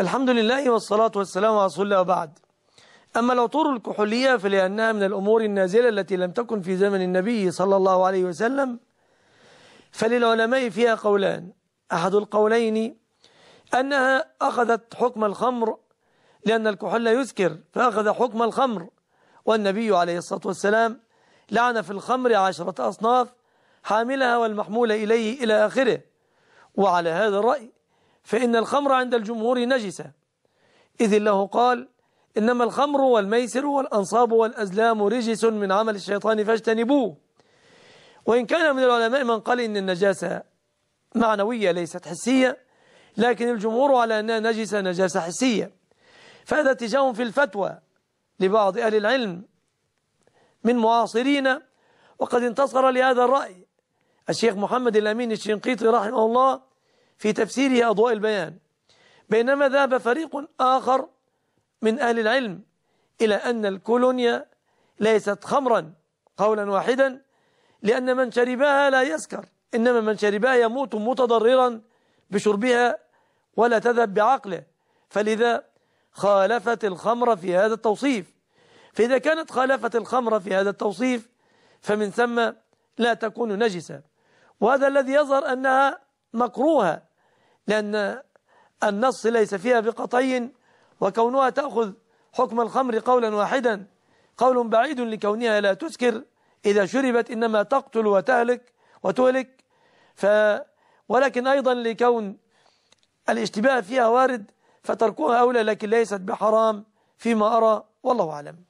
الحمد لله والصلاة والسلام على رسول الله وبعد أما العطور الكحولية فلأنها من الأمور النازلة التي لم تكن في زمن النبي صلى الله عليه وسلم فللعلماء فيها قولان أحد القولين أنها أخذت حكم الخمر لأن الكحول لا يسكر فأخذ حكم الخمر والنبي عليه الصلاة والسلام لعن في الخمر عشرة أصناف حاملها والمحمول إليه إلى آخره وعلى هذا الرأي فإن الخمر عند الجمهور نجسة إذ الله قال إنما الخمر والميسر والأنصاب والأزلام رجس من عمل الشيطان فاجتنبوه وإن كان من العلماء من قال إن النجاسة معنوية ليست حسية لكن الجمهور على أنها نجسة نجاسة حسية فهذا اتجاه في الفتوى لبعض أهل العلم من معاصرين وقد انتصر لهذا الرأي الشيخ محمد الأمين الشنقيطي رحمه الله في تفسيره أضواء البيان بينما ذهب فريق آخر من أهل العلم إلى أن الكولونيا ليست خمرا قولا واحدا لأن من شربها لا يسكر إنما من شربها يموت متضررا بشربها ولا تذهب بعقله فلذا خالفت الخمر في هذا التوصيف فإذا كانت خالفت الخمر في هذا التوصيف فمن ثم لا تكون نجسة وهذا الذي يظهر أنها مكروهة لأن النص ليس فيها بقطعي وكونها تأخذ حكم الخمر قولا واحدا قول بعيد لكونها لا تسكر إذا شربت إنما تقتل وتهلك وتهلك ف ولكن أيضا لكون الاشتباه فيها وارد فتركوها أولى لكن ليست بحرام فيما أرى والله أعلم